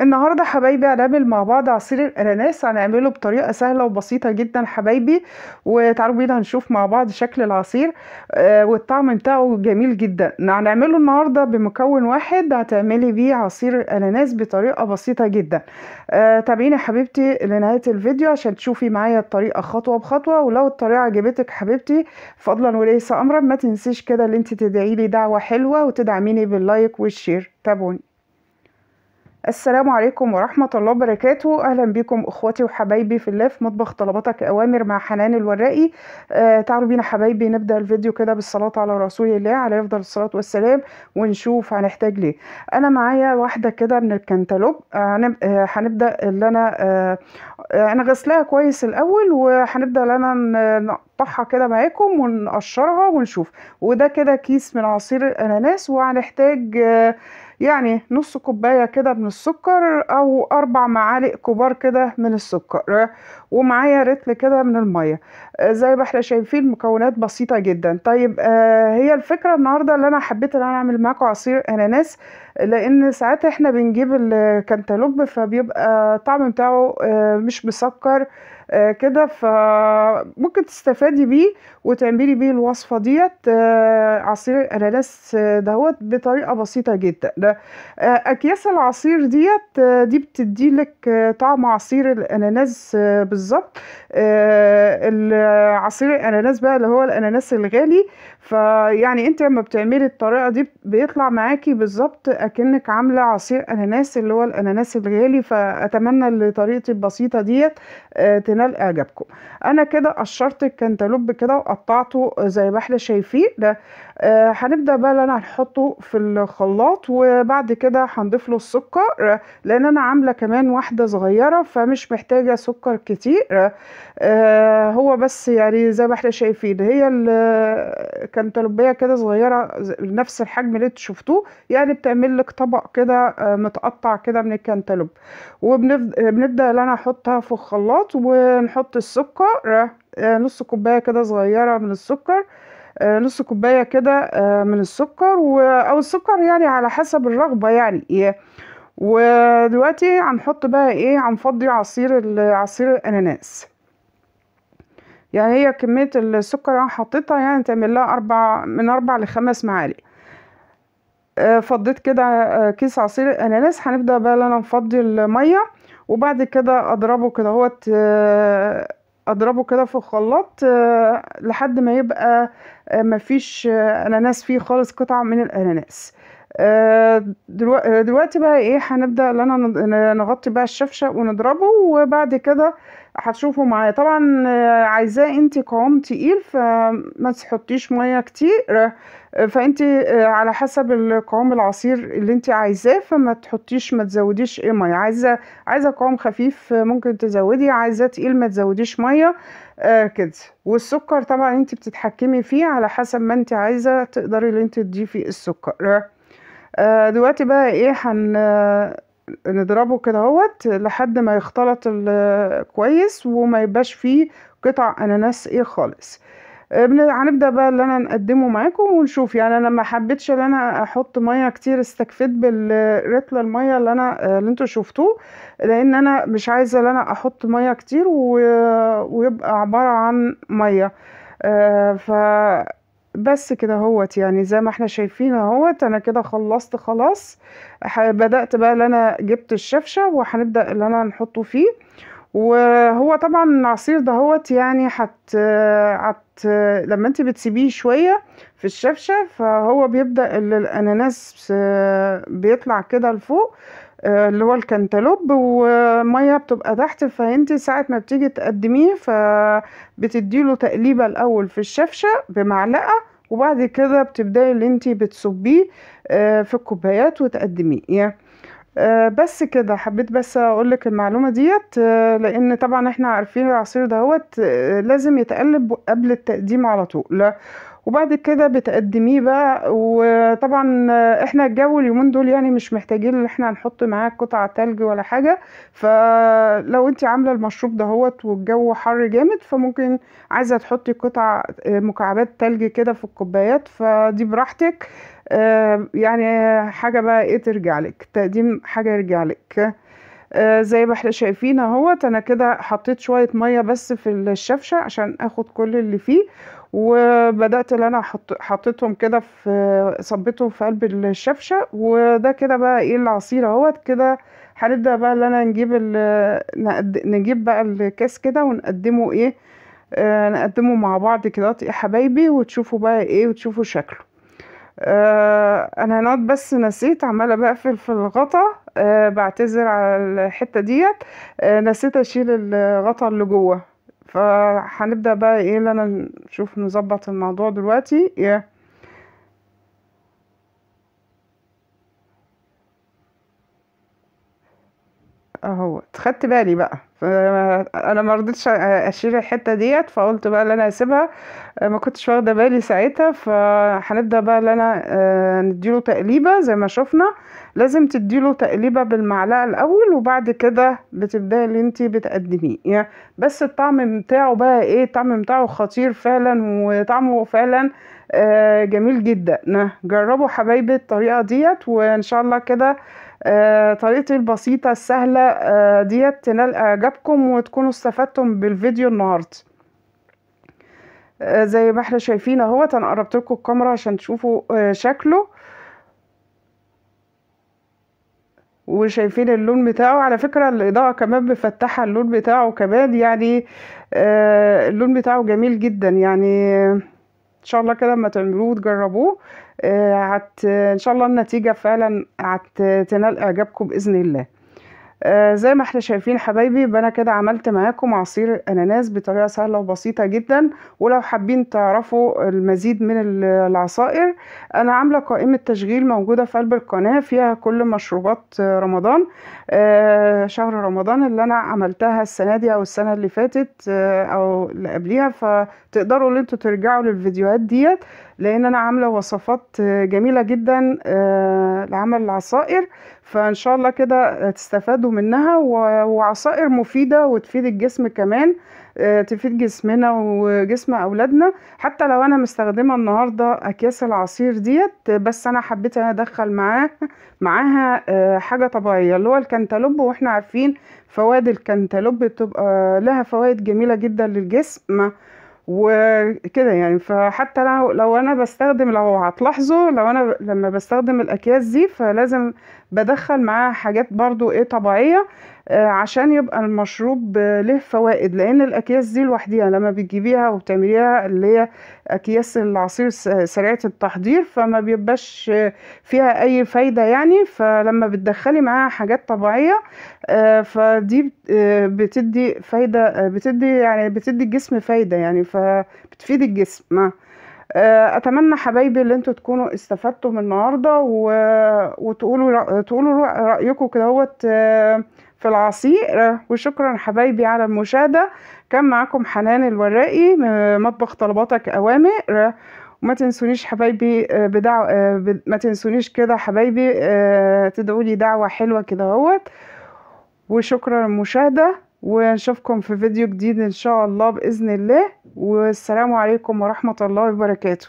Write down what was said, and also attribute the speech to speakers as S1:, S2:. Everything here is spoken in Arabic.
S1: النهاردة حبايبي هنعمل مع بعض عصير الأناناس هنعمله بطريقة سهلة وبسيطة جدا حبايبي وتعالوا بينا هنشوف مع بعض شكل العصير آه، والطعم بتاعه جميل جدا هنعمله النهاردة بمكون واحد هتعملي بيه عصير الأناناس بطريقة بسيطة جدا آه، تابعيني حبيبتي لنهاية الفيديو عشان تشوفي معايا الطريقة خطوة بخطوة ولو الطريقة عجبتك حبيبتي فضلا وليس أمرا ما تنسيش كده اللي انت تدعيلي دعوة حلوة وتدعميني باللايك والشير تابعوني السلام عليكم ورحمة الله وبركاته أهلا بكم أخواتي وحبايبي في الله في مطبخ طلباتك أوامر مع حنان الوراقي آه تعالوا بينا حبايبي نبدأ الفيديو كده بالصلاة على رسول الله عليه أفضل الصلاة والسلام ونشوف هنحتاج ليه أنا معايا واحدة كده من الكنتالوب آه هنبدأ اللي أنا آه, آه، أنا غسلاها كويس الأول وهنبدأ اللي أنا نقطعها كده معاكم ونقشرها ونشوف وده كده كيس من عصير الأناناس وهنحتاج آه يعني نص كوباية كده من السكر أو أربع معالق كبار كده من السكر ومعايا رتل كده من المية آه، زي ما احنا شايفين مكونات بسيطة جدا طيب آه هي الفكرة النهاردة اللي أنا حبيت إن أنا أعمل معاكم عصير أناناس لأن ساعات احنا بنجيب الكنتالوب فبيبقى الطعم بتاعه آه مش مسكر آه، كده فممكن تستفادي بيه وتعملي بيه الوصفة ديت آه، عصير الأناناس آه، دهوت بطريقة بسيطة جدا أكياس العصير ديت دي بتدي لك طعم عصير الأناناس بالظبط عصير الأناناس بقى اللي هو الأناناس الغالي فيعني انت لما بتعملي الطريقة دي بيطلع معاكي بالظبط أكنك عاملة عصير أناناس اللي هو الأناناس الغالي فأتمنى ان طريقتي البسيطة ديت تنال اعجابكم انا كده قشرت الكنتالوب كده وقطعته زي ما احنا شايفين ده آه، هنبدا بقى اللي انا هنحطه في الخلاط وبعد كده هنضيف له السكر لان انا عامله كمان واحده صغيره فمش محتاجه سكر كتير آه هو بس يعني زي ما احنا شايفين هي الكنتالوبيه كده صغيره نفس الحجم اللي انتوا شفتوه يعني بتعمل لك طبق كده آه، متقطع كده من الكنتالوب وبنبدا اللي انا احطها في الخلاط و آه، نحط السكر آه، آه، نص كوباية كده صغيرة من السكر نص كوباية كده من السكر أو السكر يعني على حسب الرغبة يعني ودلوقتي هنحط بقى ايه هنفضي عصير عصير الاناناس يعني هي كمية السكر انا حطيتها يعني تعمل لها اربع من اربع لخمس معالق آه، فضيت كده آه، كيس عصير الاناناس هنبدا بقى ان انا نفضي الميه وبعد كده اضربه كده اهوت آه، اضربه كده في الخلاط لحد ما يبقى مفيش اناناس فيه خالص قطع من الاناناس آه، آه، دلوقتي بقى ايه هنبدا ان انا نغطي بقى الشفشه ونضربه وبعد كده هتشوفوا معايا طبعا آه، عايزاه انت قوام تقيل فما تحطيش ميه كتير فانت على حسب القوام العصير اللي انت عايزاه فما تحطيش ما تزوديش ايه ميه عايزه عايزه قوام خفيف ممكن تزودي عايزاه تقيل ما تزوديش ميه آه كده والسكر طبعا انت بتتحكمي فيه على حسب ما انت عايزه تقدري ان انت تضيفي السكر آه، دلوقتي بقى ايه هن آه، نضربه كده اهوت لحد ما يختلط آه، كويس وما يبقاش فيه قطع اناناس ايه خالص هنبدا بقى اللي انا نقدمه معاكم ونشوف يعني انا ما حبيتش ان انا احط ميه كتير استكفيت بالرتله الميه اللي انا اللي انتوا شفتوه لان انا مش عايزه ان انا احط ميه كتير ويبقى عباره عن ميه ف بس كده اهوت يعني زي ما احنا شايفين اهوت انا كده خلصت خلاص بدأت بقى اللي انا جبت الشفشة وهنبدأ اللي انا نحطه فيه وهو طبعا العصير ده هوت يعني حت, حت لما انت بتسيبيه شوية في الشفشة فهو بيبدأ الاناناس آه، بيطلع كده لفوق اللي هو الكنتالوب وميه بتبقى تحت فانت ساعه ما بتيجي تقدميه فبتديله تقليبه الاول في الشفشه بمعلقه وبعد كده بتبداي اللي انت بتصبيه آه، في الكوبايات وتقدميه آه، بس كده حبيت بس اقولك المعلومه ديت آه، لان طبعا احنا عارفين العصير دهوت لازم يتقلب قبل التقديم على طول وبعد كده بتقدميه بقى وطبعا احنا الجو اليومين دول يعني مش محتاجين ان احنا نحط معاه قطع تلج ولا حاجه فلو انت عامله المشروب دهوت والجو حر جامد فممكن عايزه تحطي قطع آه، مكعبات تلج كده في الكوبايات فدي براحتك آه، يعني حاجه بقى ايه ترجع لك تقديم حاجه يرجع لك آه، زي ما احنا شايفين اهوت انا كده حطيت شويه ميه بس في الشفشه عشان اخد كل اللي فيه وبدات ان انا حط حطيتهم كده في صبيتهم في قلب الشفشه وده كده بقى ايه العصير اهوت كده هنبدا بقى ان انا نجيب نجيب بقى الكاس كده ونقدمه ايه آه، نقدمه مع بعض كده يا حبايبي وتشوفوا بقى ايه وتشوفوا شكله آه انا هنقعد بس نسيت عماله بقفل في الغطا آه بعتذر على الحته ديت آه نسيت اشيل الغطا اللي جوه فهنبدا بقى ايه ان انا نشوف نظبط الموضوع دلوقتي yeah. اهو خدت بالي بقى انا ما رضيتش اشيل الحته ديت فقلت بقى ان انا اسيبها ما كنتش واخده بالي ساعتها فهنبدا بقى ان انا آه، نديله تقليبه زي ما شفنا لازم تديله تقليبه بالمعلقه الاول وبعد كده بتبداي اللي انت بتقدميه يعني بس الطعم بتاعه بقى ايه الطعم بتاعه خطير فعلا وطعمه فعلا آه، جميل جدا جربوا حبايبي الطريقه ديت وان شاء الله كده آه، طريقتي البسيطة السهلة آه، ديت تنال اعجابكم وتكونوا استفدتم بالفيديو النهاردة آه، زي ما احنا شايفين اهو انا قربت لكم الكاميرا عشان تشوفوا شكله وشايفين اللون بتاعه على فكرة الإضاءة كمان مفتحة اللون بتاعه كمان يعني اللون بتاعه جميل جدا يعني ان شاء الله كده لما تعملوه وتجربوه آه، هت ان شاء الله النتيجه فعلا هتنال اعجابكم باذن الله آه، زي ما احنا شايفين حبايبي انا كده عملت معاكم عصير اناناس بطريقه سهله وبسيطه جدا ولو حابين تعرفوا المزيد من العصائر انا عامله قائمه تشغيل موجوده في قلب القناه فيها كل مشروبات رمضان آه، شهر رمضان اللي انا عملتها السنه دي او السنه اللي فاتت آه، او اللي قبليها فتقدروا ان انتوا ترجعوا للفيديوهات ديت لان انا عامله وصفات جميله جدا لعمل العصائر فان شاء الله كده تستفادوا منها وعصائر مفيده وتفيد الجسم كمان آه، تفيد جسمنا وجسم اولادنا حتى لو انا مستخدمه النهارده اكياس العصير ديت بس انا حبيت ادخل معاه معاها آه، حاجه طبيعيه اللي هو الكنتالوب واحنا عارفين فوائد الكنتالوب بتبقى لها فوائد جميله جدا للجسم وكده يعني فحتى لو, لو انا بستخدم لو هتلاحظوا لو انا لما بستخدم الاكياس دي فلازم بدخل معاها حاجات برضو ايه طبيعية آه عشان يبقى المشروب له فوائد لان الاكياس دي لوحديها لما بتجيبيها وبتعمليها اللي هي اكياس العصير سريعة التحضير فما بيبقاش فيها اي فايدة يعني فلما بتدخلي معاها حاجات طبيعية آه فدي آه، بتدي فايدة آه، بتدي يعني بتدي الجسم فايدة يعني فبتفيد الجسم آه، اتمنى حبايبي اللي انتوا تكونوا استفدتوا من النهارده و... وتقولوا تقولوا رايكم كدهوت آه، في العصير وشكرا حبايبي على المشاهده كان معاكم حنان الورائي مطبخ طلباتك اوامر وما تنسونيش حبايبي آه، بدعوة ما تنسونيش كده حبايبي تدعوا لي دعوه حلوه كدهوت وشكرا المشاهده ونشوفكم في فيديو جديد ان شاء الله باذن الله والسلام عليكم ورحمه الله وبركاته